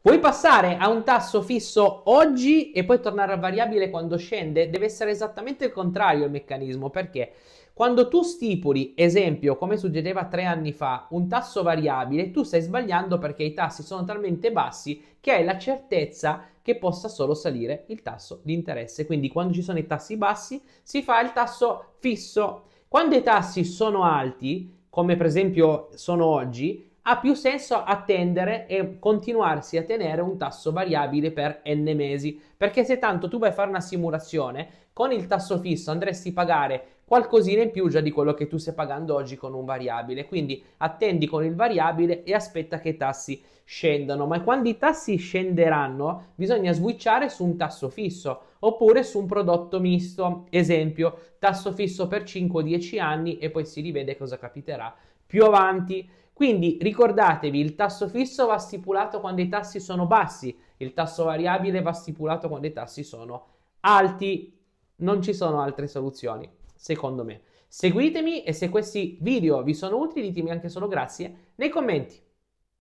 Vuoi passare a un tasso fisso oggi e poi tornare a variabile quando scende? Deve essere esattamente il contrario il meccanismo, perché quando tu stipuli, esempio, come suggeriva tre anni fa, un tasso variabile, tu stai sbagliando perché i tassi sono talmente bassi che hai la certezza che possa solo salire il tasso di interesse. Quindi quando ci sono i tassi bassi si fa il tasso fisso. Quando i tassi sono alti, come per esempio sono oggi, ha più senso attendere e continuarsi a tenere un tasso variabile per n mesi, perché se tanto tu vai a fare una simulazione, con il tasso fisso andresti a pagare qualcosina in più già di quello che tu stai pagando oggi con un variabile. Quindi attendi con il variabile e aspetta che i tassi scendano. Ma quando i tassi scenderanno, bisogna switchare su un tasso fisso oppure su un prodotto misto. Esempio, tasso fisso per 5-10 anni e poi si rivede cosa capiterà più avanti. Quindi ricordatevi, il tasso fisso va stipulato quando i tassi sono bassi, il tasso variabile va stipulato quando i tassi sono alti. Non ci sono altre soluzioni secondo me. Seguitemi e se questi video vi sono utili ditemi anche solo grazie nei commenti.